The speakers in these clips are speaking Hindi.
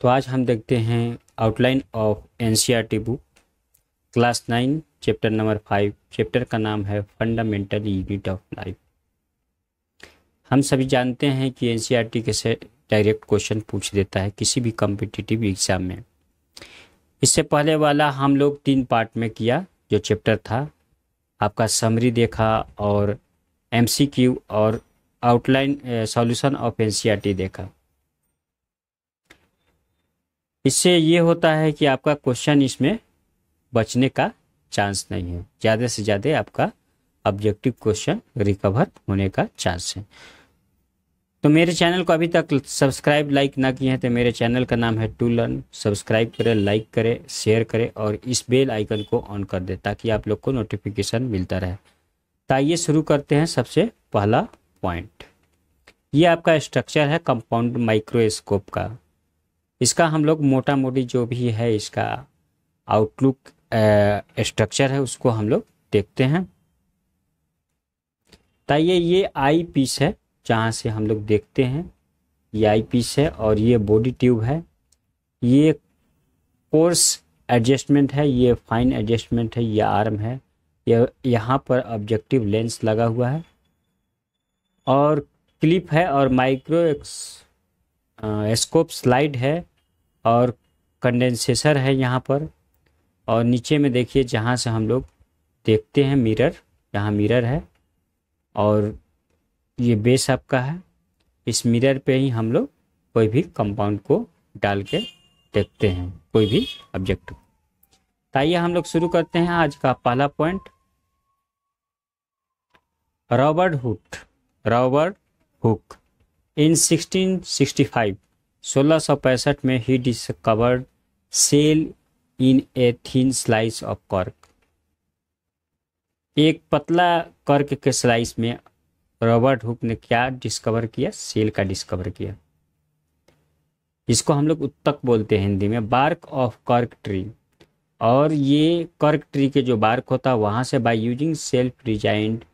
तो आज हम देखते हैं outline of N C R T book class nine chapter number five chapter का नाम है फंडामेंटल यूनिट ऑफ लाइफ हम सभी जानते हैं कि एन सी आर टी कैसे डायरेक्ट क्वेश्चन पूछ देता है किसी भी कॉम्पिटिटिव एग्ज़ाम में इससे पहले वाला हम लोग तीन पार्ट में किया जो चैप्टर था आपका समरी देखा और एम सी क्यू और outline solution of N C R T देखा इससे ये होता है कि आपका क्वेश्चन इसमें बचने का चांस नहीं है ज़्यादा से ज़्यादा आपका ऑब्जेक्टिव क्वेश्चन रिकवर होने का चांस है तो मेरे चैनल को अभी तक सब्सक्राइब लाइक ना किए हैं तो मेरे चैनल का नाम है टू लर्न सब्सक्राइब करें लाइक करें शेयर करें और इस बेल आइकन को ऑन कर दें ताकि आप लोग को नोटिफिकेशन मिलता रहे तो आइए शुरू करते हैं सबसे पहला पॉइंट ये आपका स्ट्रक्चर है कंपाउंड माइक्रोस्कोप का इसका हम लोग मोटा मोटी जो भी है इसका आउटलुक स्ट्रक्चर है उसको हम लोग देखते हैं ताइए ये आई पीस है जहाँ से हम लोग देखते हैं ये आई पीस है और ये बॉडी ट्यूब है ये कोर्स एडजस्टमेंट है ये फाइन एडजस्टमेंट है ये आर्म है यह यहाँ पर ऑब्जेक्टिव लेंस लगा हुआ है और क्लिप है और माइक्रो एक्स स्कोप स्लाइड है और कंडेंसेसर है यहाँ पर और नीचे में देखिए जहाँ से हम लोग देखते हैं मिरर यहाँ मिरर है और ये बेस आपका है इस मिरर पे ही हम लोग कोई भी कंपाउंड को डाल के देखते हैं कोई भी ऑब्जेक्ट को तो आइए हम लोग शुरू करते हैं आज का पहला point Robert Hooke Robert Hooke in 1665 1665 में ही discovered cell in a thin slice of cork एक पतला कर्क के स्लाइस में रॉबर्ट हुक ने क्या डिस्कवर किया सेल का डिस्कवर किया इसको हम लोग उत्तक बोलते हैं हिंदी में बार्क ऑफ कर्क ट्री और ये कर्क ट्री के जो बार्क होता है वहाँ से by using self designed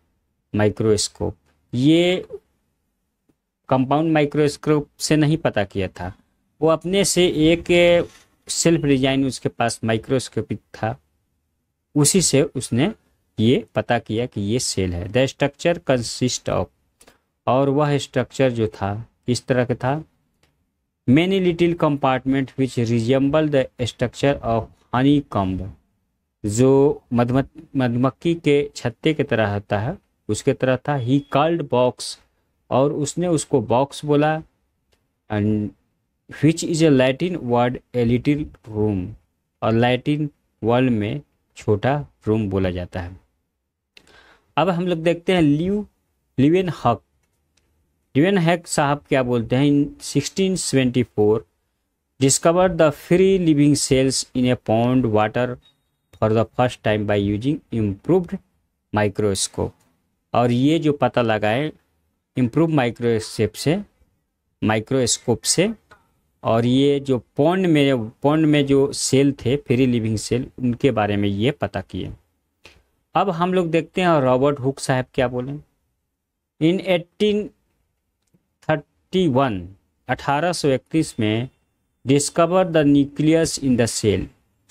microscope ये कंपाउंड माइक्रोस्कोप से नहीं पता किया था वो अपने से एक सेल्फ डिजाइन उसके पास माइक्रोस्कोपिक था उसी से उसने ये पता किया कि ये सेल है द स्ट्रक्चर कंसिस्ट ऑफ और वह स्ट्रक्चर जो था इस तरह का था many little compartment which resemble the structure of honeycomb जो मधुमक्खी के छत्ते की तरह होता है उसके तरह था ही कॉल्ड बॉक्स और उसने उसको बॉक्स बोला and which is a Latin word a little room और लैटिन वर्ल्ड में छोटा रूम बोला जाता है अब हम लोग देखते हैं ल्यू लिवेन हक लिवेन हैक साहब क्या बोलते हैं in four discover the free living cells in a pond water for the first time by using improved microscope और ये जो पता लगाए इम्प्रूव माइक्रोसेप से माइक्रोस्कोप से और ये जो पौंड में पौंड में जो सेल थे फ्री लिविंग सेल उनके बारे में ये पता किए अब हम लोग देखते हैं रॉबर्ट हुक साहब क्या बोले इन 1831 1831 में discover the nucleus in the cell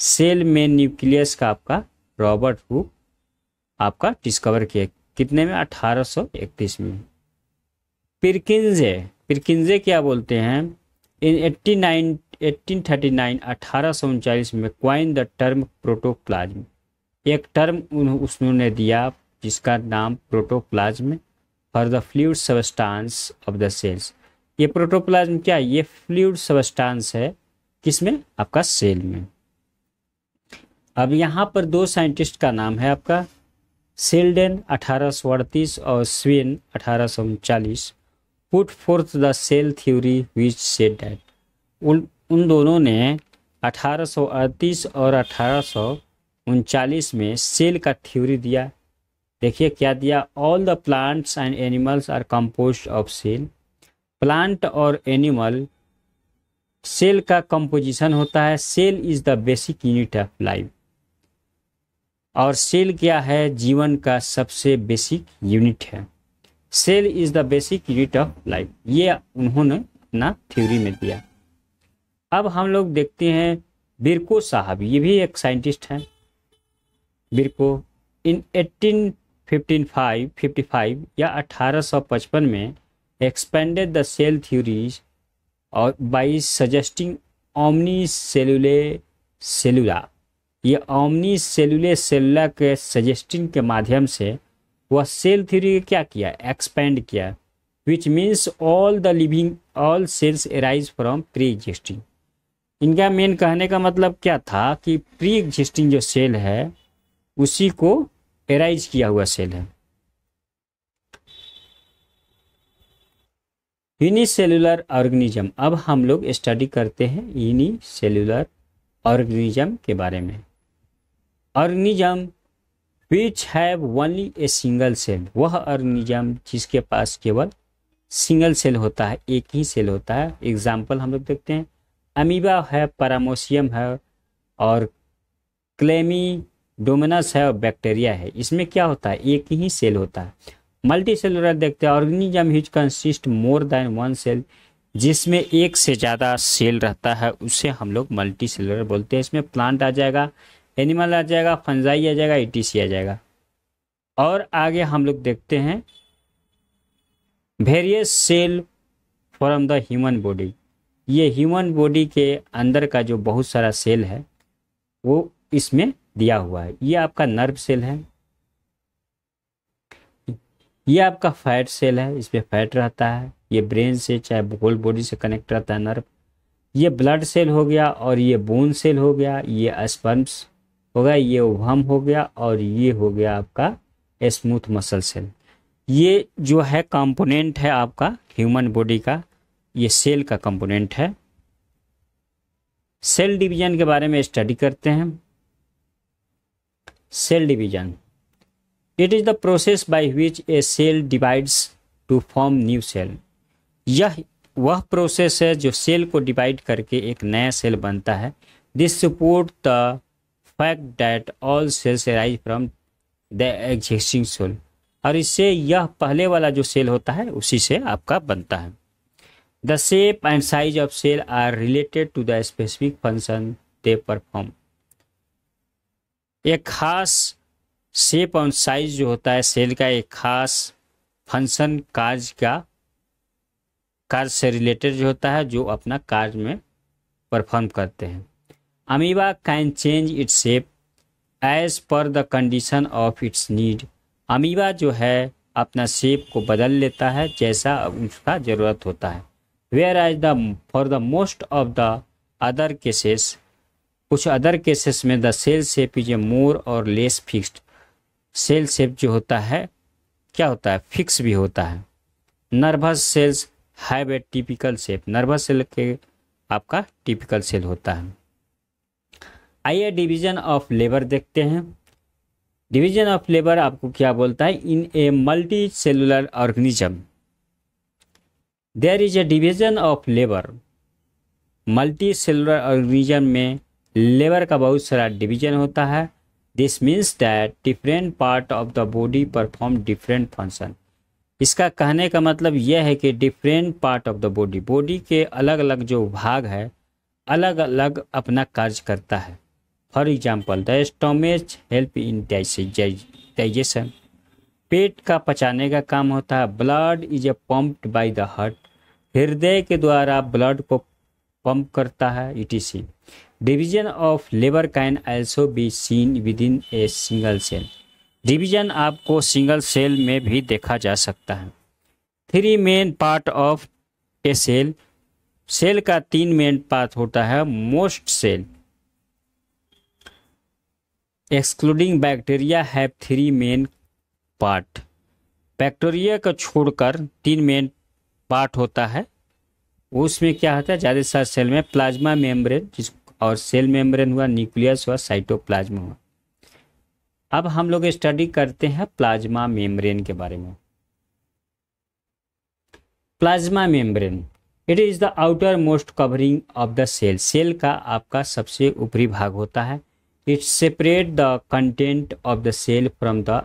cell में न्यूक्लियस का आपका रॉबर्ट हुक आपका डिस्कवर किया कितने में 1831 में पिरकिंजे पिरकिंजे क्या बोलते हैं in eighty nine eighteen thirty nine अठारह सौ उनचालीस में क्वाइन द टर्म प्रोटोप्लाज्म एक टर्म उन्होंने दिया जिसका नाम protoplasm for the fluid substance of the cells ये प्रोटोप्लाज्म क्या है ये फ्लूड सबस्टांस है किसमें आपका सेल में अब यहाँ पर दो साइंटिस्ट का नाम है आपका सेल्डन अठारह और स्वेन अठारह put forth the cell theory which say that उन उन दोनों ने अठारह और अठारह में सेल का थ्योरी दिया देखिए क्या दिया all the plants and animals are compose of cell plant और एनिमल सेल का कंपोजिशन होता है cell is the basic unit of life और सेल क्या है जीवन का सबसे बेसिक यूनिट है cell is the basic unit of life ये उन्होंने अपना थ्योरी में दिया अब हम लोग देखते हैं बिरको साहब ये भी एक साइंटिस्ट हैं बिरको इन 1855 55 या 1855 में एक्सपेंडेड द सेल थ्योरीज और बाई सजेस्टिंग ओमनी सेलुले सेलुला ये ओमनी सेलुले सेलुला के सजेस्टिंग के माध्यम से वह सेल थ्योरी क्या किया एक्सपेंड किया which means all the living all cells arise from pre existing इनका मेन कहने का मतलब क्या था कि प्री एग्जिस्टिंग जो सेल है उसी को एराइज किया हुआ सेल है यूनि सेलुलर ऑर्गेनिज्म अब हम लोग स्टडी करते हैं सेलुलर ऑर्गेनिज्म के बारे में organism which have only a single cell वह ऑर्गेनिज्म जिसके पास केवल सिंगल सेल होता है एक ही सेल होता है एग्जाम्पल हम लोग देखते हैं अमीबा है पैरामोशियम है और क्लेमी डोमिनस है और बैक्टीरिया है इसमें क्या होता है एक ही सेल होता है मल्टी सेलुलर देखते हैं organism his consist more than one cell जिसमें एक से ज़्यादा सेल रहता है उसे हम लोग मल्टी सेलुलर बोलते हैं इसमें प्लांट आ जाएगा एनिमल आ जाएगा फंजाई आ जाएगा ई आ जाएगा और आगे हम लोग देखते हैं various cell from the human body ये ह्यूमन बॉडी के अंदर का जो बहुत सारा सेल है वो इसमें दिया हुआ है ये आपका नर्व सेल है ये आपका फैट सेल है इसमें फैट रहता है ये ब्रेन से चाहे होल बॉडी से कनेक्ट रहता है नर्व ये ब्लड सेल हो गया और ये बोन सेल हो गया ये स्पर्म्स होगा ये ओभम हो गया और ये हो गया आपका स्मूथ मसल सेल ये जो है कंपोनेंट है आपका ह्यूमन बॉडी का ये सेल का कंपोनेंट है सेल डिवीजन के बारे में स्टडी करते हैं cell division it is the process by which a cell divides to form new cell यह वह प्रोसेस है जो सेल को डिवाइड करके एक नया सेल बनता है this support the fact that all cells arise from the existing soul और इससे यह पहले वाला जो सेल होता है उसी से आपका बनता है the shape and size of cell are related to the specific function they perform एक खास शेप और साइज जो होता है सेल का एक खास फंक्शन कार्य का कार्य से रिलेटेड जो होता है जो अपना कार्य में परफॉर्म करते हैं amoeba can change its shape as per the condition of its need amoeba जो है अपना शेप को बदल लेता है जैसा उसका ज़रूरत होता है where as the for the most of the other cases कुछ अदर केसेस में the cell shape is a more और लेस फिक्स्ड सेल शेप जो होता है क्या होता है फिक्स भी होता है nervous cells have a typical shape nervous cell के आपका टिपिकल सेल होता है आइए डिवीज़न ऑफ लेबर देखते हैं डिवीज़न ऑफ लेबर आपको क्या बोलता है in a multicellular organism there is a division of labour multicellular organism में लेबर का बहुत सारा डिवीज़न होता है this means that different part of the body perform different function इसका कहने का मतलब यह है कि different part of the body body के अलग अलग जो भाग है अलग अलग अपना कार्य करता है for example the stomach help in digestion पेट का पचाने का काम होता है blood is a pumped by the heart हृदय के द्वारा ब्लड को पंप करता है E T C division of labour can also be seen within a single cell division आपको सिंगल सेल में भी देखा जा सकता है three main part of a cell cell का तीन मेन पार्ट होता है most shell excluding bacteria have three main part bacteria को छोड़कर तीन मेन पार्ट होता है उसमें क्या होता है ज़्यादातर सेल में प्लाज्मा मेम्ब्रेन जिस और सेल मेम्ब्रेन हुआ न्यूक्लियस हुआ साइटोप्लाज्मा हुआ अब हम लोग स्टडी करते हैं प्लाज्मा मेम्ब्रेन के बारे में plasma membrane it is the outermost covering of the cell cell का आपका सबसे ऊपरी भाग होता है it separate the content of the cell from the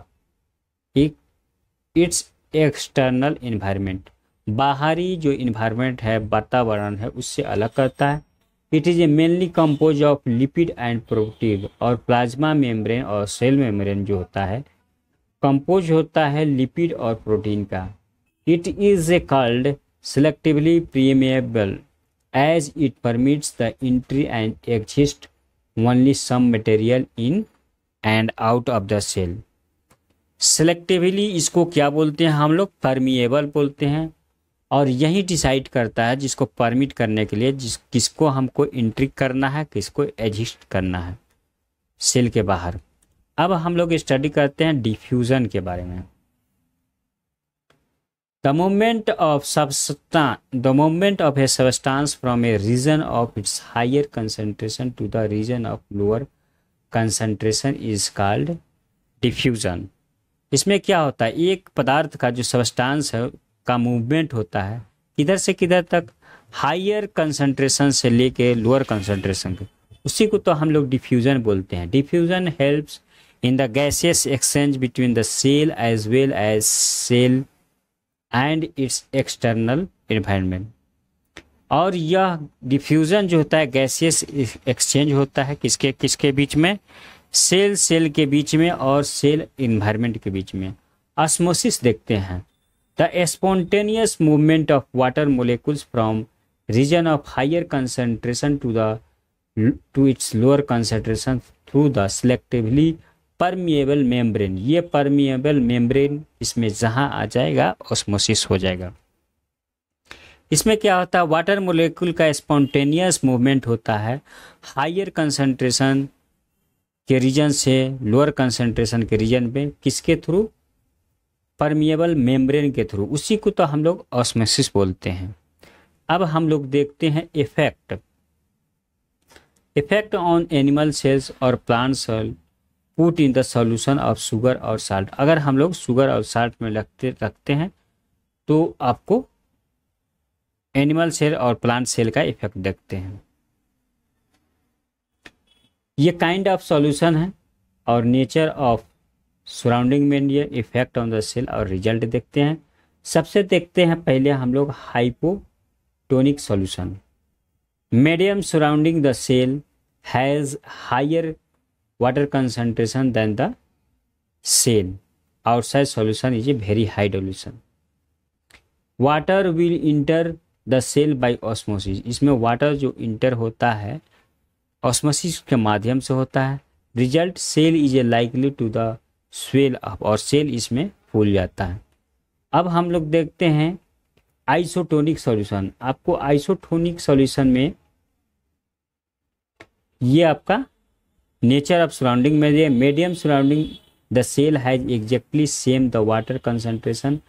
its external environment बाहरी जो इन्वायरमेंट है वातावरण है उससे अलग करता है it is a mainly compose of lipid and protein और प्लाज्मा मेम्ब्रेन और सेल मेम्ब्रेन जो होता है कंपोज होता है लिपिड और प्रोटीन का it is a called selectively permeable as it permits the entry and exist only some material in and out of the cell selectively इसको क्या बोलते हैं हम लोग परमिएबल बोलते हैं और यही डिसाइड करता है जिसको परमिट करने के लिए जिस किसको हमको entry करना है किसको एजिस्ट करना है सेल के बाहर अब हम लोग स्टडी करते हैं डिफ्यूज़न के बारे में the movement of substance the movement of a substance from a region of its higher concentration to the region of lower concentration is called diffusion इसमें क्या होता है एक पदार्थ का जो सबस्टांस है का मूवमेंट होता है किधर से किधर तक हायर कंसंट्रेशन से लेके लोअर कंसंट्रेशन के उसी को तो हम लोग डिफ्यूज़न बोलते हैं diffusion helps in the gaseous exchange between the cell as well as cell and its external environment और यह डिफ्यूज़न जो होता है गैसियस एक्सचेंज होता है किसके किसके बीच में सेल सेल के बीच में और सेल इन्वायरमेंट के बीच में ऑस्मोसिस देखते हैं the spontaneous movement of water molecules from region of higher concentration to the to its lower concentration through the selectively permeable membrane ये परमिएबल मेम्ब्रेन इसमें जहाँ आ जाएगा ऑस्मोसिस हो जाएगा इसमें क्या होता है वाटर मोलिकुल का स्पॉन्टेनियस मूवमेंट होता है हायर कंसंट्रेशन के रीजन से लोअर कंसंट्रेशन के रीजन में किसके थ्रू परमिएबल मेम्ब्रेन के थ्रू उसी को तो हम लोग ऑस्मोसिस बोलते हैं अब हम लोग देखते हैं effect effect on animal cells और plant cell put in the solution of sugar और साल्ट अगर हम लोग शुगर और साल्ट में रखते रखते हैं तो आपको एनिमल सेल और प्लांट सेल का इफेक्ट देखते हैं ये काइंड ऑफ सॉल्यूशन है और नेचर ऑफ सराउंडिंग में ये इफेक्ट ऑन द सेल और रिजल्ट देखते हैं सबसे देखते हैं पहले हम लोग hypotonic solution medium surrounding the cell has higher water concentration than the same outside solution is a very high dilution water will enter the cell by osmosis इसमें वाटर जो इंटर होता है ऑस्मोसिस के माध्यम से होता है result cell is a likely to the swell up और सेल इसमें फूल जाता है अब हम लोग देखते हैं आइसोटोनिक सॉल्यूशन आपको आइसोटोनिक सॉल्यूशन में ये आपका नेचर ऑफ़ सराउंडिंग में medium surrounding the cell has exactly same the water concentration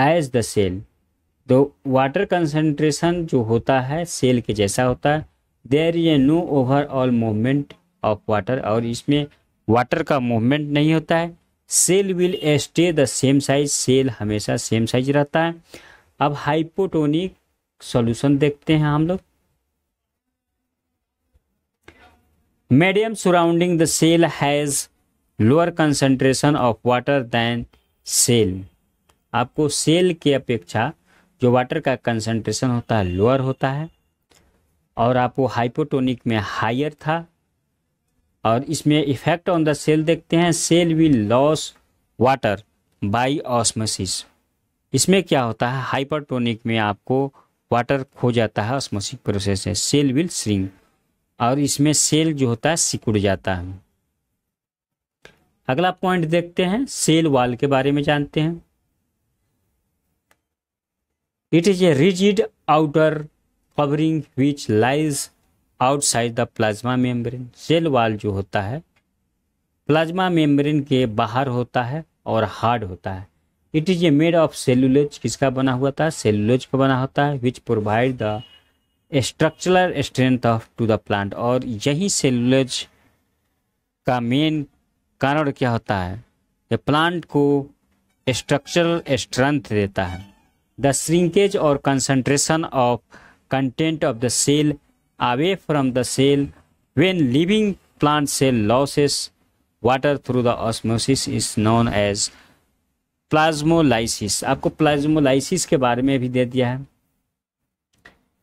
as the cell तो वाटर कंसनट्रेशन जो होता है सेल के जैसा होता है there is a no overall movement of water और इसमें वाटर का मूवमेंट नहीं होता है cell will stay the same size cell हमेशा सेम साइज रहता है अब हाइपोटोनिक सॉल्यूशन देखते हैं हम लोग medium surrounding the cell has lower concentration of water than cell आपको सेल की अपेक्षा जो वाटर का कंसंट्रेशन होता है लोअर होता है और आपको हाइपोटोनिक में हायर था और इसमें इफेक्ट ऑन द सेल देखते हैं cell will loss water by osmosis इसमें क्या होता है हाइपरटोनिक में आपको वाटर खो जाता है ऑस्मोसिक प्रोसेस है सेल विल श्रिंक और इसमें सेल जो होता है सिकुड़ जाता है अगला पॉइंट देखते हैं सेल वाल के बारे में जानते हैं it is a rigid outer covering which lies outside the plasma membrane cell wall जो होता है प्लाज्मा मेम्ब्रेन के बाहर होता है और हार्ड होता है it is a made of cellulose किसका बना हुआ था सेलुलज का बना होता है which provide the structural strength of to the plant और यही सेलुलज का मेन कारण क्या होता है ये प्लांट को स्ट्रक्चरल स्ट्रेंथ देता है द श्रिंकेज और concentration of content of the cell away from the cell when living plant cell losses water through the osmosis is known as plasmolysis आपको प्लाज्मोलाइसिस के बारे में भी दे दिया है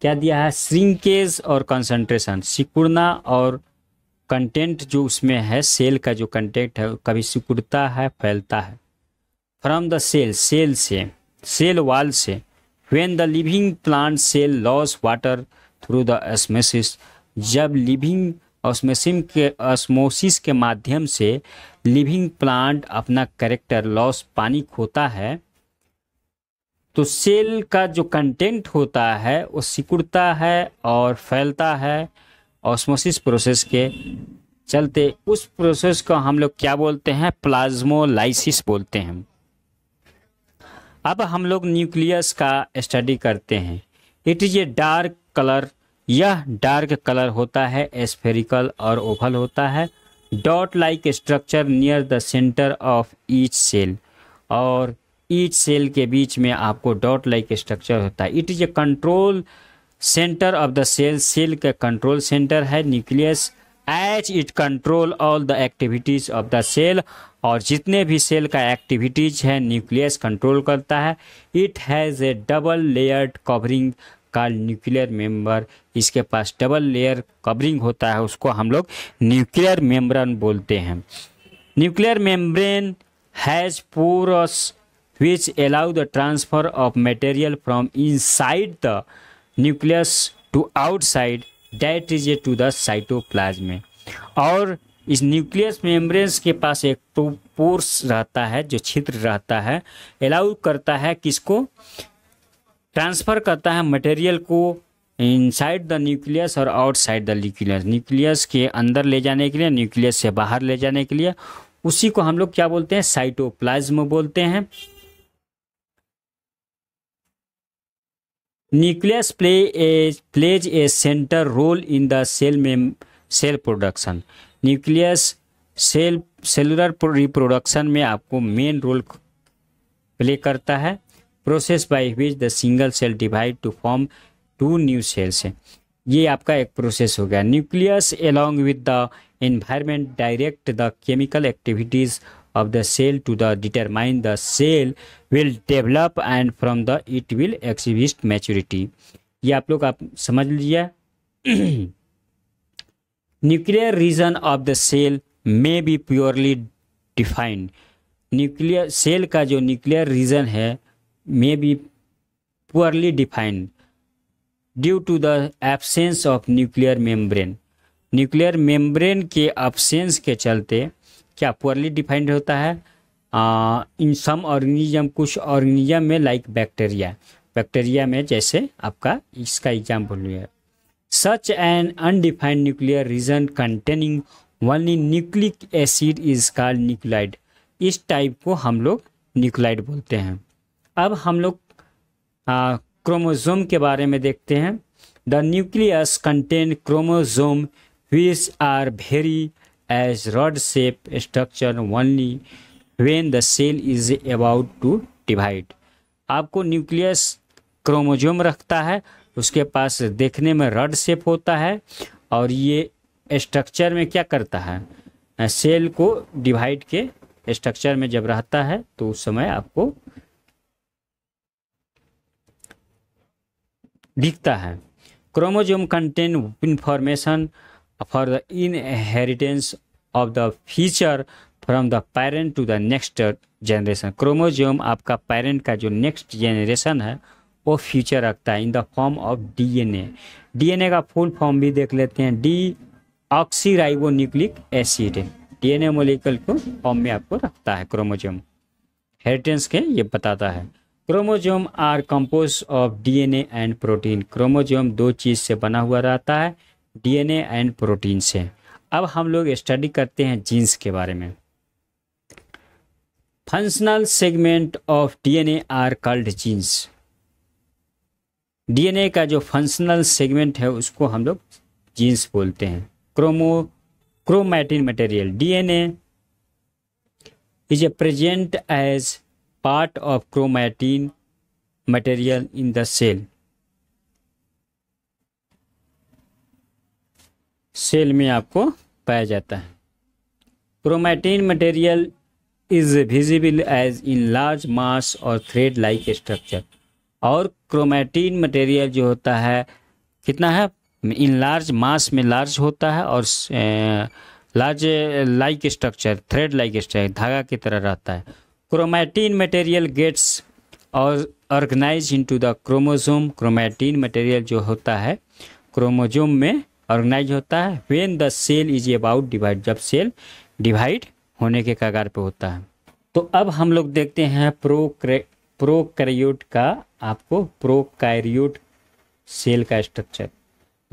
क्या दिया है श्रिंकेज और कंसंट्रेशन सिकुड़ना और कंटेंट जो उसमें है सेल का जो कंटेंट है कभी सिकुड़ता है फैलता है फ्रॉम द सेल सेल से सेल वाल से when the living plant cell loss water through the osmosis जब लिविंग ऑस्मेसिम के ऑस्मोसिस के माध्यम से लिविंग प्लांट अपना करेक्टर लॉस पानी खोता है तो सेल का जो कंटेंट होता है वो सिकुड़ता है और फैलता है ऑस्मोसिस प्रोसेस के चलते उस प्रोसेस को हम लोग क्या बोलते हैं प्लाज्मोलाइसिस बोलते हैं अब हम लोग न्यूक्लियस का स्टडी करते हैं it is a dark colour यह डार्क कलर होता है स्फेरिकल और ओवल होता है dot like structure near the centre of each cell और ईच सेल के बीच में आपको डॉट लाइक स्ट्रक्चर होता है it is a control centre of the cell cell का कंट्रोल सेंटर है न्यूक्लियस एच it control all the activities of the cell और जितने भी सेल का एक्टिविटीज़ है न्यूक्लियस कंट्रोल करता है it has a double layered covering का न्यूक्लियर मेम्बर इसके पास डबल लेयर कवरिंग होता है उसको हम लोग न्यूक्लियर मेम्ब्रेन बोलते हैं nuclear membrane has pores which allow the transfer of material from inside the nucleus to outside that is eh, to the cytoplasm और इस न्यूक्लियस मेम्ब्रेन्स के पास एक पोर्स तो रहता है जो छिद्र रहता है अलाउ करता है किसको ट्रांसफ़र करता है मटेरियल को इनसाइड द न्यूक्लियस और आउटसाइड द न्यूक्लियस न्यूक्लियस के अंदर ले जाने के लिए न्यूक्लियस से बाहर ले जाने के लिए उसी को हम लोग क्या बोलते हैं साइटोप्लाज्म बोलते हैं nucleus play a plays a centre role in the cell में cell production nucleus cell cellular reproduction में आपको मेन रोल प्ले करता है process by which the single cell divide to form two new cells है ये आपका एक प्रोसेस हो गया nucleus along with the environment direct the chemical activities of the cell to the determine the cell will develop and from the it will exhibit maturity ये आप लोग आप समझ लीजिए nuclear region of the cell may be purely defined nuclear cell का जो न्यूक्लियर रीजन है may be poorly defined due to the absence of nuclear membrane nuclear membrane के एबसेंस के चलते क्या पुअरली डिफाइंड होता है इन सम ऑर्गेनिज्म कुछ ऑर्गेनिज्म में लाइक बैक्टीरिया बैक्टीरिया में जैसे आपका इसका एग्जाम्पल है such an undefined nuclear region containing only nucleic acid is called nucleoid इस टाइप को हम लोग न्यूक्लाइड बोलते हैं अब हम लोग क्रोमोजोम के बारे में देखते हैं the nucleus contain chromosome which are very as rod shape structure only when the cell is about to divide आपको न्यूक्लियस क्रोमोजोम रखता है उसके पास देखने में रड शेप होता है और ये स्ट्रक्चर में क्या करता है सेल को डिवाइड के स्ट्रक्चर में जब रहता है तो उस समय आपको दिखता है chromosome content information for the inheritance of the feature from the parent to the next generation chromosome आपका पेरेंट का जो नेक्स्ट जनरेशन है वो फ्यूचर रखता है in the form of DNA DNA का फुल फॉर्म भी देख लेते हैं deoxyribonucleic acid DNA molecule को फॉर्म में आपको रखता है क्रोमोजोम हेरिटेंस के ये बताता है chromosome are compose of DNA and protein chromosome दो चीज़ से बना हुआ रहता है डीएनए एंड प्रोटीन से अब हम लोग स्टडी करते हैं जीन्स के बारे में functional segment of DNA are called genes DNA का जो फंक्शनल सेगमेंट है उसको हम लोग जीन्स बोलते हैं chromo chromatin material DNA is a present as part of chromatin material in the cell cell में आपको पाया जाता है chromatin material is visible as in large mass और थ्रेड लाइक स्ट्रक्चर और क्रोमैटिन मटेरियल जो होता है कितना है इन लार्ज मास में लार्ज होता है और large like structure thread like structure धागा की तरह रहता है क्रोमैटिन मटेरियल गेट्स और organise into the chromosome chromatin material जो होता है क्रोमोजोम में ऑर्गेनाइज होता है when the cell is about divide जब सेल डिवाइड होने के कगार पे होता है तो अब हम लोग देखते हैं प्रोक्रे प्रोकैरियोट का आपको प्रोकैरियोट सेल का स्ट्रक्चर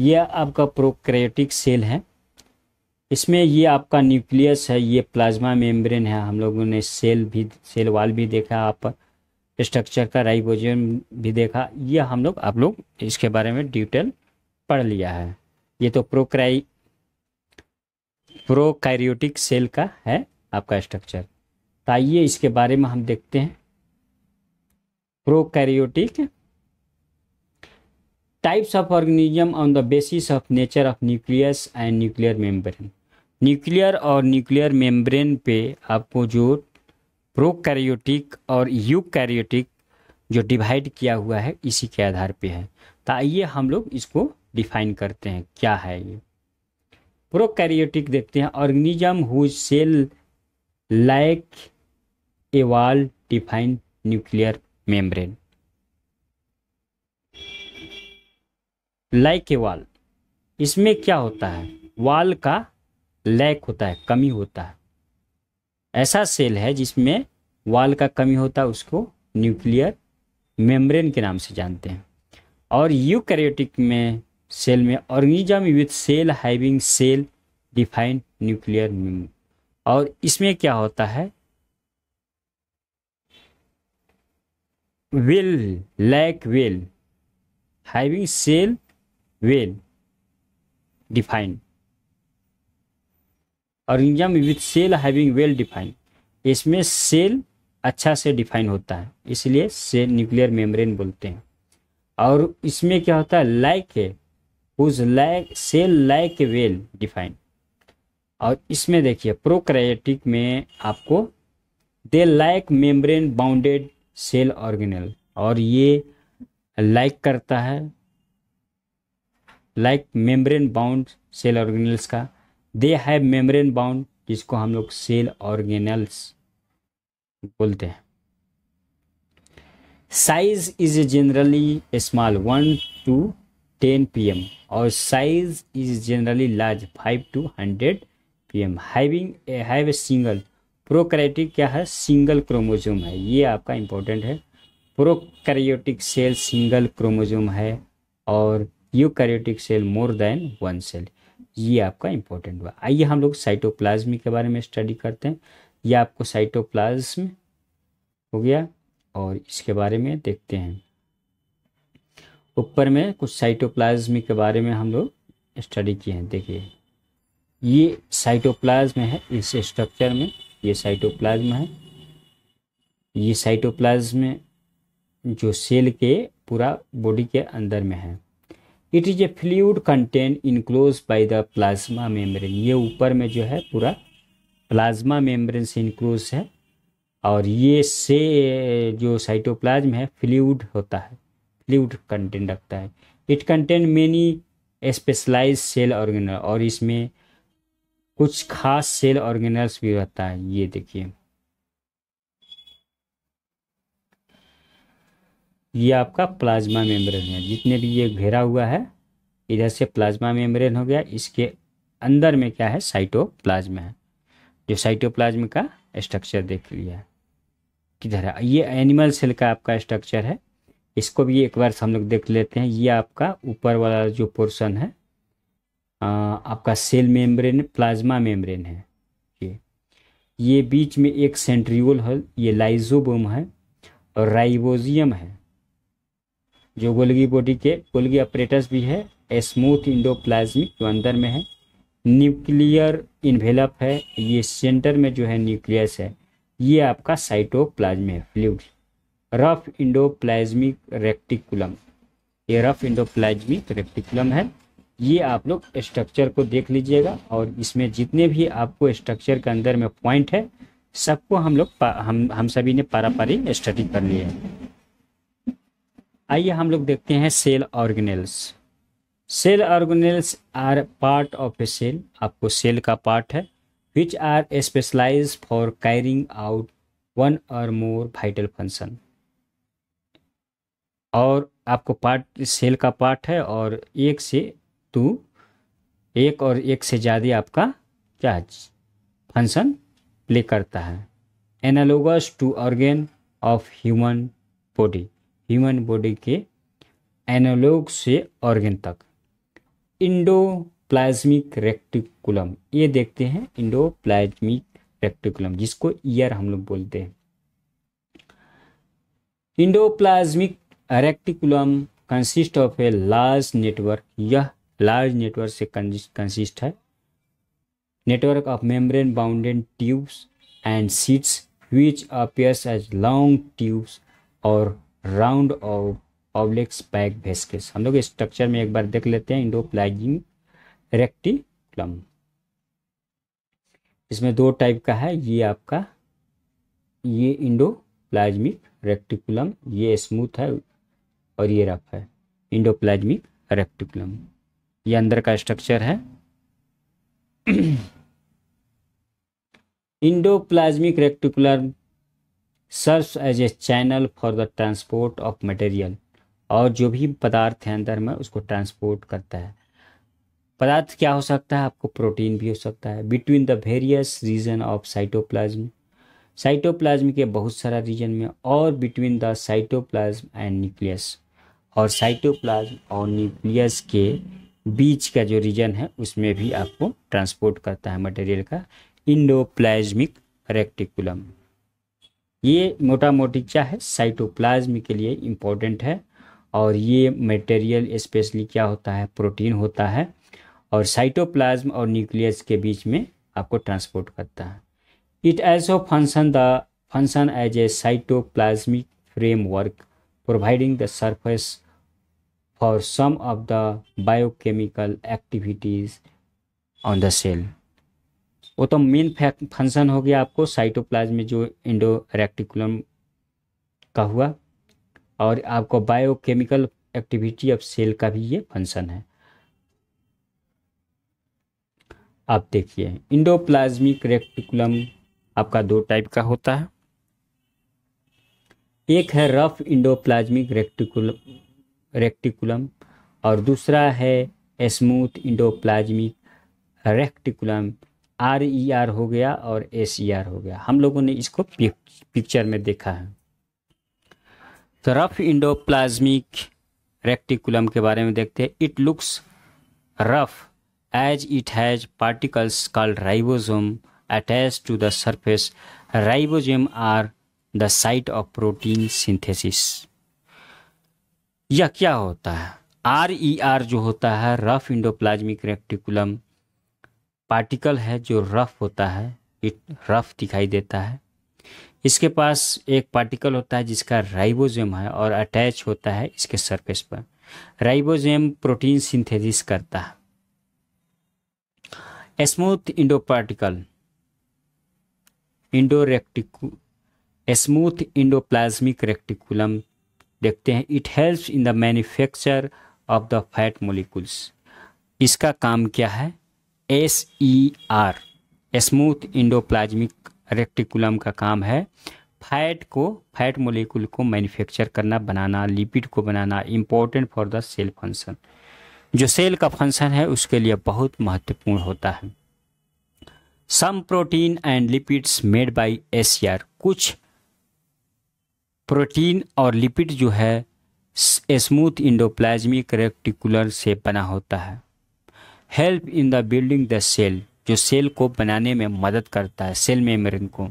यह आपका प्रोकैरियोटिक सेल है इसमें ये आपका न्यूक्लियस है ये प्लाज्मा मेम्ब्रेन है हम लोगों ने सेल भी सेल वाल भी देखा आप स्ट्रक्चर का राइबोजियम भी देखा ये हम लोग आप लोग इसके बारे में डिटेल पढ़ लिया है ये तो प्रोक्राई प्रोकैरियोटिक सेल का है आपका स्ट्रक्चर तो आइए इसके बारे में हम देखते हैं prokaryotic types of organism on the basis of nature of nucleus and nuclear membrane nuclear और न्यूक्लियर मेम्ब्रेन पे आपको जो प्रोकैरियोटिक और यूकैरियोटिक जो डिवाइड किया हुआ है इसी के आधार पे है तो आइए हम लोग इसको डिफाइन करते हैं क्या है ये प्रोकैरियोटिक देखते हैं organism who cell lack a well define nuclear membrane lack a well इसमें क्या होता है वाल का लैक होता है कमी होता है ऐसा सेल है जिसमें वाल का कमी होता है उसको न्यूक्लियर मेम्ब्रेन के नाम से जानते हैं और यूकैरियोटिक में सेल में organism with cell having cell defined nuclear मेमो और इसमें क्या होता है will lack will having cell will defined organism with cell having well defined इसमें सेल अच्छा से डिफाइन होता है इसलिए सेल न्यूक्लियर मेम्ब्रेन बोलते हैं और इसमें क्या होता है लाइक है whose lack cell lack well define और इसमें देखिए प्रोक्रायोटिक में आपको they lack membrane bounded cell organelle और ये लाइक करता है lack membrane bound cell organelles का दे हैव मेम्ब्रेन बाउंड जिसको हम लोग सेल ऑर्गेनल्स बोलते हैं size is generally small one to M और size is generally large five to hundred P M having a have a single prokaryotic क्या है सिंगल क्रोमोजोम है ये आपका इम्पोर्टेंट है प्रोकैरियोटिक सेल सिंगल क्रोमोजोम है और eukaryotic cell more than one cell ये आपका इंपॉर्टेंट हुआ आइए हम लोग साइटोप्लाज्म के बारे में स्टडी करते हैं ये आपको साइटोप्लाज्म हो गया और इसके बारे में देखते हैं ऊपर में कुछ साइटोप्लाज्म के बारे में हम लोग स्टडी किए हैं देखिए ये साइटोप्लाज्म है इस स्ट्रक्चर में ये साइटोप्लाज्म है ये साइटोप्लाज्म जो सेल के पूरा बॉडी के अंदर में है it is a fluid contain enclose by the plasma membrane ये ऊपर में जो है पूरा प्लाज्मा मेम्ब्रेन से इनक्लोज है और ये से जो साइटोप्लाज्म है फ्लूड होता है फ्लूड कंटेंट रखता है it content many specialise cell organelle और इसमें कुछ खास सेल ऑर्गेनल्स भी रहता है ये देखिए ये आपका प्लाज्मा मेम्ब्रेन है जितने भी ये घेरा हुआ है इधर से प्लाज्मा मेम्ब्रेन हो गया इसके अंदर में क्या है साइटोप्लाज्मा है जो साइटोप्लाज्म का स्ट्रक्चर देख लिया किधर है ये एनिमल सेल का आपका स्ट्रक्चर है इसको भी एक बार हम लोग देख लेते हैं ये आपका ऊपर वाला जो पोर्शन है आ, आपका सेल मेम्ब्रेन प्लाज्मा मेम्ब्रेन है ये ये बीच में एक सेंट्रियोल है ये लाइजोबोम है और राइबोजियम है जो गोल्गी बॉडी के गोल्गी ऑपरेटर्स भी है स्मूथ इंडो जो अंदर में है न्यूक्लियर इन्वेलप है ये सेंटर में जो है न्यूक्लियस है ये आपका साइटोप्लाज्म है फ्लूड रफ प्लाज्मिक रेक्टिकुलम ये रफ इंडो प्लाज्मिक रेक्टिकुलम है ये आप लोग स्ट्रक्चर को देख लीजिएगा और इसमें जितने भी आपको स्ट्रक्चर के अंदर में पॉइंट है सबको हम लोग हम हम सभी ने पारापारी स्टडी कर लिए आइए हम लोग देखते हैं cell organelles cell organelles are part of a cell आपको सेल का पार्ट है which are specialise for carrying out one or more vital function और आपको पार्ट सेल का पार्ट है और एक से टू एक और एक से ज़्यादा आपका क्या फंक्शन प्ले करता है analogous to organ of human body human body के एनालोग से ऑर्गेन तक इंडो प्लाज्मिक रेक्टिकुलम ये देखते हैं इंडो प्लाज्मिक रेक्टिकुलम जिसको ईयर हम लोग बोलते हैं endoplasmic reticulum consist of a large network यह लार्ज नेटवर्क से कंसिस्ट है network of membrane bounded tubes and sheets which appears as long tubes or round of oblong bags vesicles हम लोग स्ट्रक्चर में एक बार देख लेते हैं इंडो प्लाइजिंग रेक्टिकुलम इसमें दो टाइप का है ये आपका ये इंडो प्लाज्मिक रेक्टिकुलम ये स्मूथ है और ये रफ है इंडोप्लाज्मिक रेप्टिकुलम ये अंदर का स्ट्रक्चर है endoplasmic reticular serve as a channel for the transport of material और जो भी पदार्थ है अंदर में उसको ट्रांसपोर्ट करता है पदार्थ क्या हो सकता है आपको प्रोटीन भी हो सकता है between the various region of cytoplasm cytoplasm के बहुत सारा रीजन में और between the cytoplasm and nucleus और साइटोप्लाज्म और न्यूक्लियस के बीच का जो रीजन है उसमें भी आपको ट्रांसपोर्ट करता है मटेरियल का इंडोप्लाज्मिक रेक्टिकुलम ये मोटा मोटी क्या है साइटोप्लाज्म के लिए इम्पोर्टेंट है और ये मटेरियल स्पेशली क्या होता है प्रोटीन होता है और साइटोप्लाज्म और न्यूक्लियस के बीच में आपको ट्रांसपोर्ट करता है it also function the function as a cytoplasmic framework providing the surface for some of the biochemical activities on the cell वो तो मेन फंक्शन हो गया आपको साइटोप्लाज्म में जो इंडो रेक्टिकुलम का हुआ और आपको बायोकेमिकल एक्टिविटी ऑफ सेल का भी ये फंक्शन है आप देखिए इंडोप्लाज्मिक रेक्टिकुलम आपका दो टाइप का होता है एक है रफ इंडोप्लाज्मिक रेक्टिकुलम रेक्टिकुलम और दूसरा है smooth endoplasmic reticulum R E R हो गया और एस ई आर हो गया हम लोगों ने इसको पिक्चर में देखा है तो रफ इंडोप्लाज्मिक रेक्टिकुलम के बारे में देखते हैं it looks rough as it has particles called ribosome attach to the surface Ribosome are the site of protein synthesis यह क्या होता है आर ई आर जो होता है रफ इंडोप्लाज्मिक रेक्टिकुलम पार्टिकल है जो रफ होता है इट रफ दिखाई देता है इसके पास एक पार्टिकल होता है जिसका राइबोजेम है और अटैच होता है इसके सरफेस पर राइबोजेम प्रोटीन सिंथेसिस करता है स्मूथ इंडो पार्टिकल इंडो रेक्टिकू स्मूथ इंडोप्लाज्मिक रेक्टिकुलम देखते हैं it helps in the manufacture of the fat molecules इसका काम क्या है S E R smooth endoplasmic reticulum का काम है फैट को फैट मोलिकुल को मैन्युफैक्चर करना बनाना लिपिड को बनाना important for the cell function जो सेल का फंक्शन है उसके लिए बहुत महत्वपूर्ण होता है some protein and lipids made by S कुछ प्रोटीन और लिपिड जो है स्मूथ इंडोप्लाज्मिक रेक्टिकुलर से बना होता है help in the building the cell जो सेल को बनाने में मदद करता है सेल मेम्ब्रेन को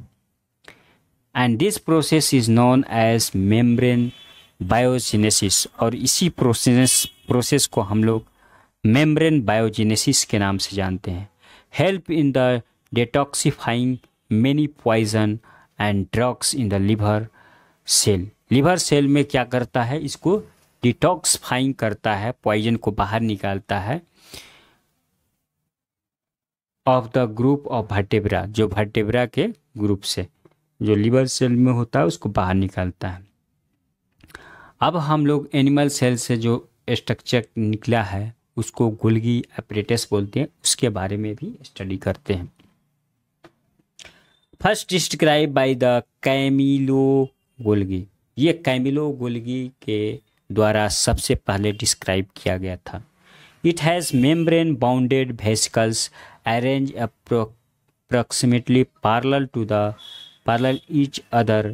and this process is known as membrane biogenesis और इसी प्रोसेस प्रोसेस को हम लोग मेम्ब्रेन बायोजिनेसिस के नाम से जानते हैं help in the detoxifying many poison and drugs in the liver cell liver cell में क्या करता है इसको डिटॉक्सफाइंग करता है पॉइजन को बाहर निकालता है of the group of vertebrata जो भटेबरा के ग्रुप से जो लिवर सेल में होता है उसको बाहर निकालता है अब हम लोग एनिमल सेल से जो स्ट्रक्चर निकला है उसको गुलगी एपरेटस बोलते हैं उसके बारे में भी स्टडी करते हैं first describe by the Camillo Golgi ये कैमिलो गोलगी के द्वारा सबसे पहले डिस्क्राइब किया गया था it has membrane bounded vesicles arrange approximately parallel to the parallel each other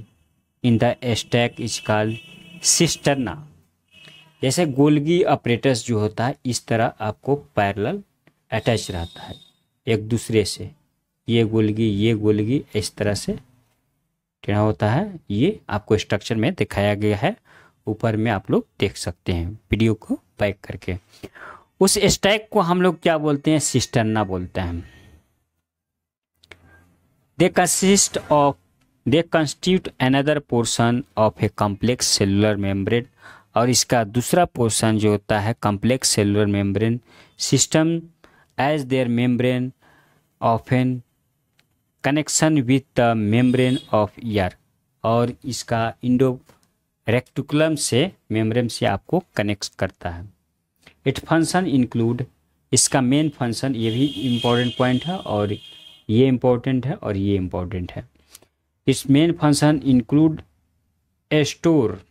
in the stack is called cisterna जैसे गोलगी ऑपरेटर्स जो होता है इस तरह आपको पैरल अटैच रहता है एक दूसरे से ये गोलगी ये गोलगी इस तरह से टेढ़ा होता है ये आपको स्ट्रक्चर में दिखाया गया है ऊपर में आप लोग देख सकते हैं वीडियो को पैक करके उस स्टैक को हम लोग क्या बोलते हैं सिस्टरना बोलते हैं they consist of they constitute another portion of a complex cellular membrane और इसका दूसरा पोर्शन जो होता है complex cellular membrane system as their membrane an connection with the membrane of ER और इसका इंडो रेक्टिकुलम से मेम्ब्रेन से आपको कनेक्ट करता है इट फंक्शन इंक्लूड इसका मेन फंक्शन ये भी इम्पोर्टेंट पॉइंट है और ये इम्पोर्टेंट है और ये इम्पोर्टेंट है इस main function include store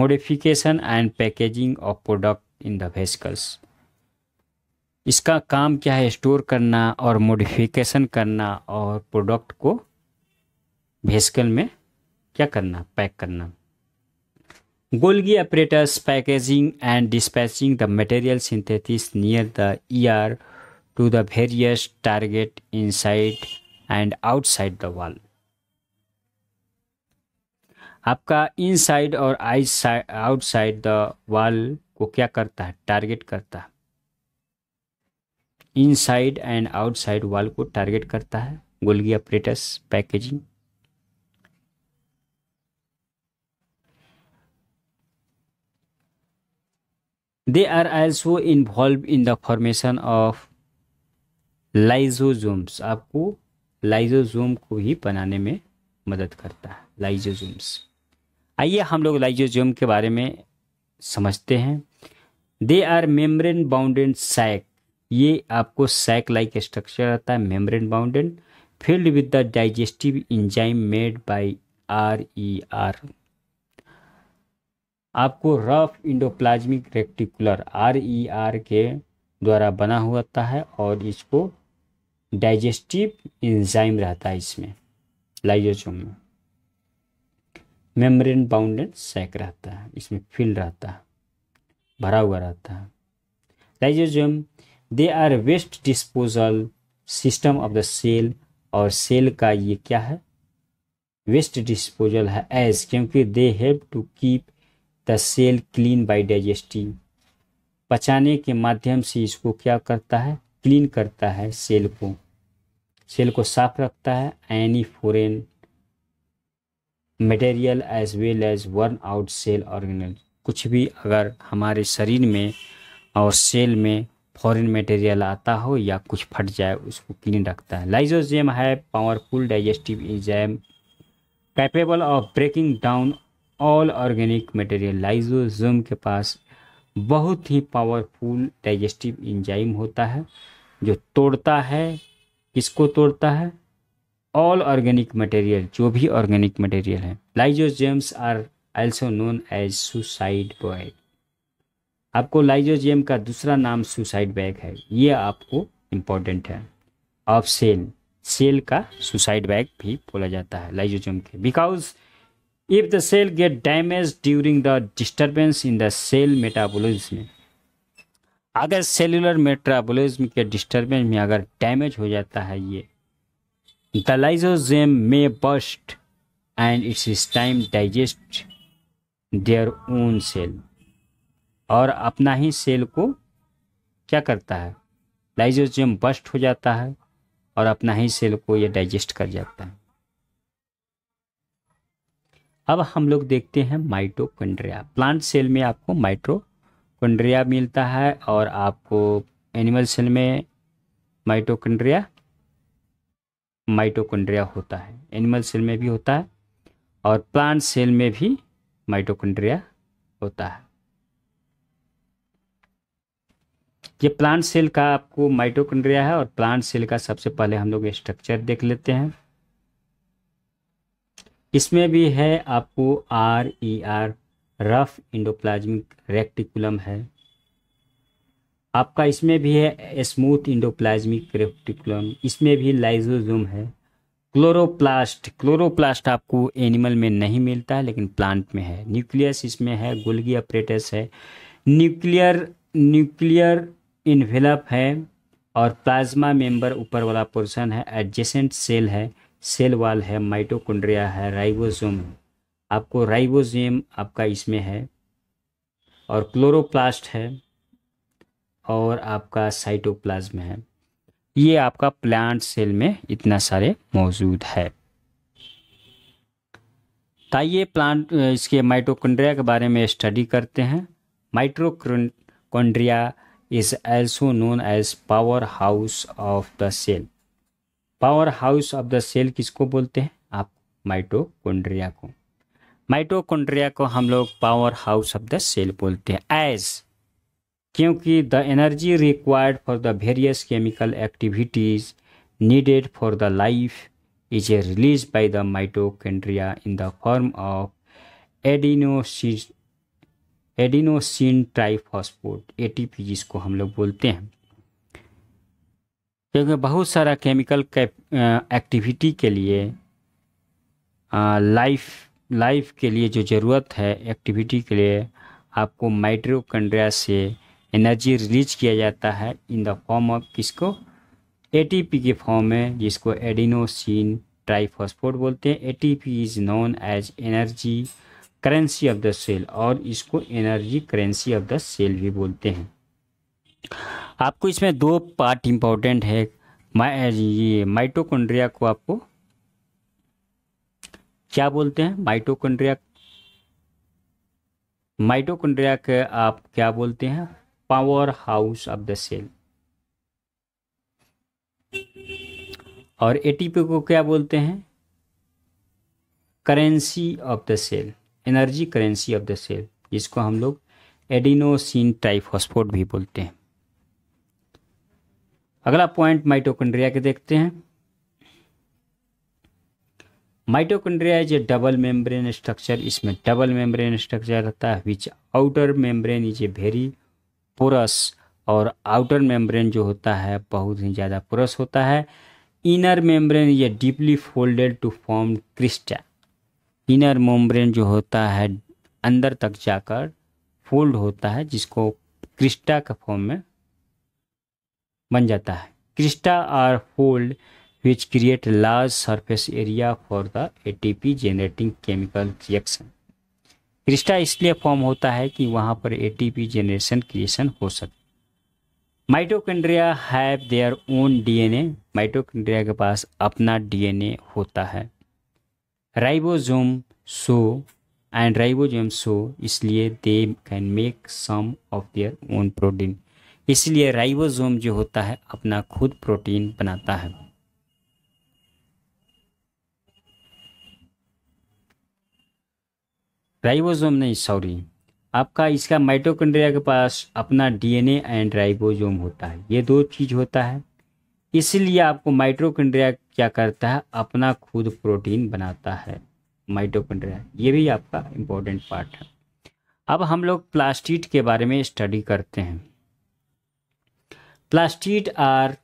modification and packaging of product in the vesicles इसका काम क्या है स्टोर करना और मोडिफिकेशन करना और प्रोडक्ट को भेजकल में क्या करना पैक करना Golgi apparatus packaging and dispatching the material synthesized near the ER to the various target inside and outside the wall आपका इनसाइड और आउटसाइड द वॉल को क्या करता है टारगेट करता है इनसाइड एंड आउटसाइड वॉल को टारगेट करता है Golgi apparatus packaging they are also involve in the formation of lysosomes आपको लाइजोजोम को ही बनाने में मदद करता है लाइजोजोम्स आइए हम लोग लाइजोजोम के बारे में समझते हैं they are membrane bounded sac ये आपको सैक लाइक स्ट्रक्चर रहता है membrane bounded filled with the digestive enzyme made by R E R आपको rough endoplasmic reticular R E R के द्वारा बना हुआ है और इसको डाइजेस्टिव इंजाइम रहता है इसमें लाइजोसोम में मेम्ब्रेन बाउंडेड सैक रहता है इसमें फिल रहता है भरा हुआ रहता है lysosome they are waste disposal system of the cell और सेल का ये क्या है वेस्ट डिस्पोजल है एज क्योंकि they have to keep the cell clean by digesting पचाने के माध्यम से इसको क्या करता है क्लीन करता है सेल को सेल को साफ रखता है any foreign material as well as worn out cell organelle कुछ भी अगर हमारे शरीर में और सेल में फॉरेन मटेरियल आता हो या कुछ फट जाए उसको क्लीन रखता है लाइजोजेम है powerful digestive enzyme capable of breaking down all organic material lysosome के पास बहुत ही पावरफुल डाइजेस्टिव इंजाइम होता है जो तोड़ता है किसको तोड़ता है ऑल ऑर्गेनिक मटेरियल जो भी ऑर्गेनिक मटेरियल है lysosomes are also known as suicide bag आपको लाइजोजियम का दूसरा नाम सुसाइड बैग है ये आपको इम्पोर्टेंट है ऑफ सेल सेल का सुसाइड बैग भी बोला जाता है लाइजोजियम के because if the cell get damage during the disturbance in the cell metabolism अगर सेलुलर मेटाबोलिज्म के डिस्टर्बेंस में अगर डैमेज हो जाता है ये the lysosome may burst and it's is time digest their own cell और अपना ही सेल को क्या करता है लाइजोजियम बस्ट हो जाता है और अपना ही सेल को ये डाइजेस्ट कर जाता है अब हम लोग देखते हैं माइटोकंड्रिया प्लांट सेल में आपको माइटोकंड्रिया मिलता है और आपको एनिमल सेल में माइटोकंड्रिया माइटोकंड्रिया होता है एनिमल सेल में भी होता है और प्लांट सेल में भी माइटोकंड्रिया होता है ये प्लांट सेल का आपको माइटोकंड्रिया है और प्लांट सेल का सबसे पहले हम लोग स्ट्रक्चर देख लेते हैं इसमें भी है आपको R E R rough endoplasmic reticulum है आपका इसमें भी है स्मूथ इंडोप्लाज्मिक रेक्टिकुलम इसमें भी लाइजोजोम है क्लोरोप्लास्ट क्लोरोप्लास्ट आपको एनिमल में नहीं मिलता है लेकिन प्लांट में है न्यूक्लियस इसमें है गुलगी अपरेटस है न्यूक्लियर न्यूक्लियर इन्वेलप है और प्लाज्मा मेंबर ऊपर वाला पोर्शन है एडजेसेंट सेल है सेल वाल है माइटोकुंड्रिया है राइबोसोम आपको राइबोसोम आपका इसमें है और क्लोरोप्लास्ट है और आपका साइटोप्लाज्म है ये आपका प्लांट सेल में इतना सारे मौजूद है ताइए प्लांट इसके माइटोकुंड्रिया के बारे में स्टडी करते हैं mitochondria is also known as power house of the cell. Power house of the cell किसको बोलते हैं आप माइटोकोन्ड्रिया को माइटोकोन्ड्रिया को हम लोग power house of the cell बोलते हैं एज क्योंकि the energy required for the various chemical activities needed for the life is a release by the mitochondria in the form of adenosine adenosine triphosphate a जिसको हम लोग बोलते हैं क्योंकि बहुत सारा केमिकल एक्टिविटी के लिए लाइफ लाइफ के लिए जो ज़रूरत है एक्टिविटी के लिए आपको माइट्रोकंड्रिया से एनर्जी रिलीज किया जाता है इन द फॉर्म ऑफ किसको एटीपी के फॉर्म में जिसको एडिनोसिन ट्राइफॉस्फोट बोलते हैं ATP is known as energy currency of the cell और इसको energy currency of the cell भी बोलते हैं आपको इसमें दो पार्ट इंपॉर्टेंट है ये माइटोकॉन्ड्रिया को आपको क्या बोलते हैं माइटोकॉन्ड्रिया माइटोकॉन्ड्रिया के आप क्या बोलते हैं power house of the cell और एटीपी को क्या बोलते हैं currency of the cell energy currency of the cell जिसको हम लोग एडिनोसिन हॉस्पोर्ट भी बोलते हैं अगला पॉइंट माइटोकंड्रिया के देखते हैं mitochondria is a double membrane structure इसमें डबल मेम्ब्रेन स्ट्रक्चर रहता है which outer membrane is a very porous और आउटर मेम्ब्रेन जो होता है बहुत ही ज़्यादा पुरस होता है inner membrane is a deeply folded to form crista inner membrane जो होता है अंदर तक जाकर फोल्ड होता है जिसको क्रिस्टा के फॉर्म में बन जाता है crista are fold which create large surface area for the ATP generating chemical reaction crista इसलिए फॉर्म होता है कि वहाँ पर एटीपी जेनरेशन क्रिएशन हो सके mitochondria have their own DNA mitochondria के पास अपना डीएनए होता है ribosome so and ribosome so इसलिए they can make some of their own protein इसलिए राइबोजोम जो होता है अपना खुद प्रोटीन बनाता है राइबोजोम नहीं सॉरी आपका इसका माइटोकॉन्ड्रिया के पास अपना डीएनए एंड राइबोजोम होता है ये दो चीज़ होता है इसलिए आपको माइटोकॉन्ड्रिया क्या करता है अपना खुद प्रोटीन बनाता है माइटोकॉन्ड्रिया ये भी आपका इम्पोर्टेंट पार्ट है अब हम लोग प्लास्टिड के बारे में स्टडी करते हैं plastid are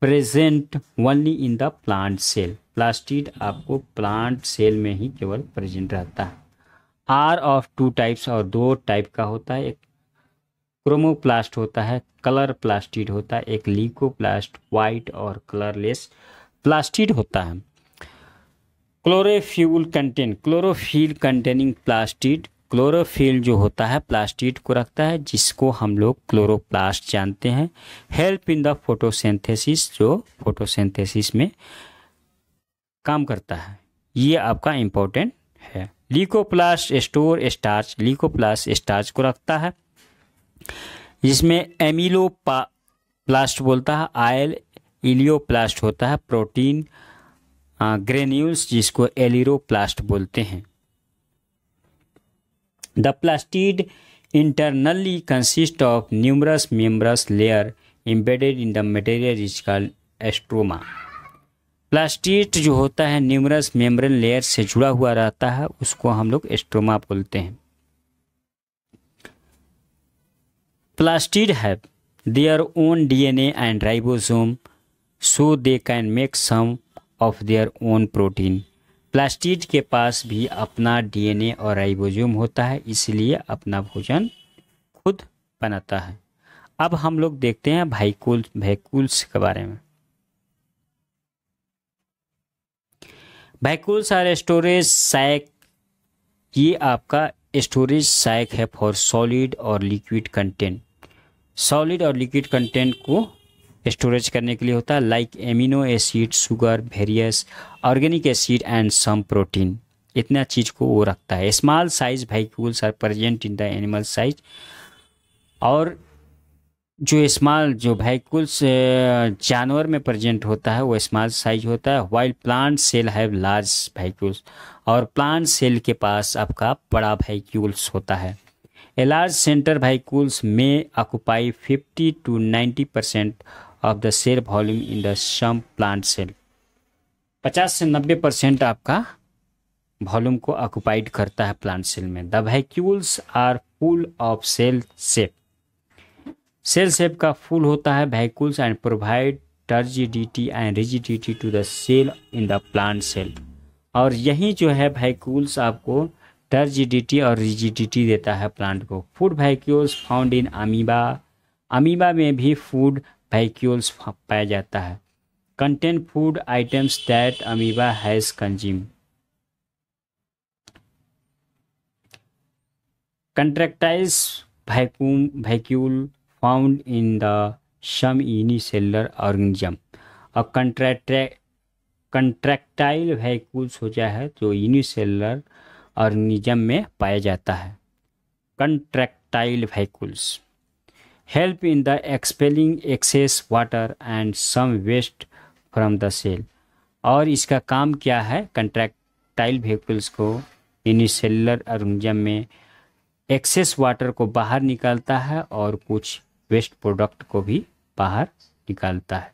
present only in the plant cell plastid आपको प्लांट सेल में ही केवल प्रेजेंट रहता है आर ऑफ टू टाइप्स और दो टाइप का होता है एक क्रोमोप्लास्ट होता है कलर प्लास्टिड होता है एक लीकोप्लास्ट वाइट और कलरलेस प्लास्टिड होता है chlorophyll contain chlorophyll containing plastid chlorophyll जो होता है प्लास्टिड को रखता है जिसको हम लोग क्लोरोप्लास्ट जानते हैं हेल्प इन द फोटोसेंथेसिस जो फोटोसेंथेसिस में काम करता है ये आपका इम्पोर्टेंट है leucoplast store starch leucoplast starch को रखता है जिसमें एमिलो प्लास्ट बोलता है आयल इलियोप्लास्ट होता है प्रोटीन ग्रेन्यूल्स जिसको एलिरोप्लास्ट बोलते हैं the plastid internally consist of numerous membranous layer embedded in the material is called stroma plastid जो होता है न्यूमरस मेम्ब्रेन लेयर से जुड़ा हुआ रहता है उसको हम लोग एस्ट्रोमा बोलते हैं plastid have their own DNA and ribosome so they can make some of their own protein plastid के पास भी अपना डीएनए और राइबोजोम होता है इसलिए अपना भोजन खुद बनाता है अब हम लोग देखते हैं भाइकुल भैकुल्स के बारे में भैकुल्स आर स्टोरेज साइक ये आपका स्टोरेज साइक है फॉर सॉलिड और लिक्विड कंटेंट सॉलिड और लिक्विड कंटेंट को स्टोरेज करने के लिए होता है like amino acid sugar various organic acid and some protein इतना चीज़ को वो रखता है small size vacuoles are present in the animal साइज और जो स्मॉल जो वाइकूल्स जानवर में प्रेजेंट होता है वो स्मॉल साइज होता है while plant cell have large vacuoles और प्लांट सेल के पास आपका बड़ा वाइक्यूल्स होता है ए लार्ज सेंटर वाइकूल्स में occupy 50 to 90 percent of the cell volume in the some plant cell 50 से 90 परसेंट आपका वॉल्यूम को ऑक्यूपाइड करता है प्लांट सेल में the vacuoles are full of cell sap cell sap का फुल होता है vacuoles and provide turgidity and rigidity to the cell in the plant cell और यही जो है वैक्यूल्स आपको टर्जिडिटी और रिजिडिटी देता है प्लांट को food vacuoles found in amoeba amoeba में भी फूड वैक्यूल्स पाया जाता है contain food items that amoeba has consume vacuum vacuole found in the some unicellular organism और कंट्रैक्टाइल वैक्यूल्स हो जाए है जो यूनिसेलर ऑर्गेनिजम में पाया जाता है contractile vacuoles help in the expelling excess water and some waste from the cell और इसका काम क्या है कंट्रैक्टाइल व्हीकल्स को सेलर अरुंजम में एक्सेस वाटर को बाहर निकालता है और कुछ वेस्ट प्रोडक्ट को भी बाहर निकालता है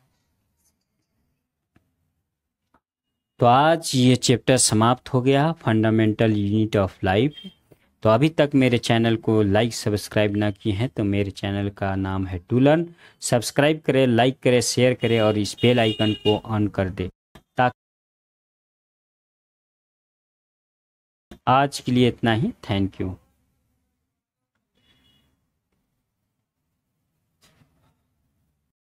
तो आज ये चैप्टर समाप्त हो गया फंडामेंटल यूनिट ऑफ लाइफ तो अभी तक मेरे चैनल को लाइक सब्सक्राइब ना किए हैं तो मेरे चैनल का नाम है टू लर्न सब्सक्राइब करें लाइक करें शेयर करें और इस बेल आइकन को ऑन कर दे ताकि आज के लिए इतना ही थैंक यू